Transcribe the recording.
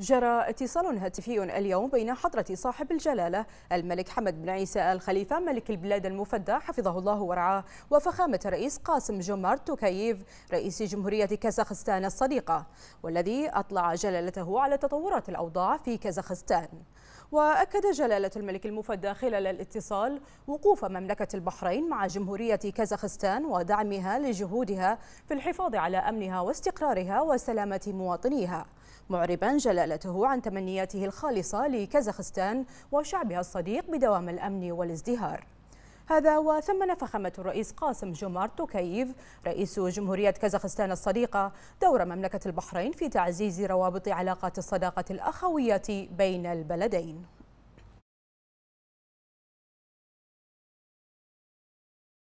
جرى اتصال هاتفي اليوم بين حضرة صاحب الجلالة الملك حمد بن عيسى آل خليفة ملك البلاد المفدى حفظه الله ورعاه وفخامة رئيس قاسم جمار توكاييف رئيس جمهورية كازاخستان الصديقة والذي أطلع جلالته على تطورات الأوضاع في كازاخستان وأكد جلالة الملك المفدى خلال الاتصال وقوف مملكة البحرين مع جمهورية كازاخستان ودعمها لجهودها في الحفاظ على أمنها واستقرارها وسلامة مواطنيها معربا جلالته عن تمنياته الخالصة لكازاخستان وشعبها الصديق بدوام الأمن والازدهار هذا وثمن فخامة الرئيس قاسم جومار توكييف رئيس جمهورية كازاخستان الصديقة دور مملكة البحرين في تعزيز روابط علاقات الصداقة الأخوية بين البلدين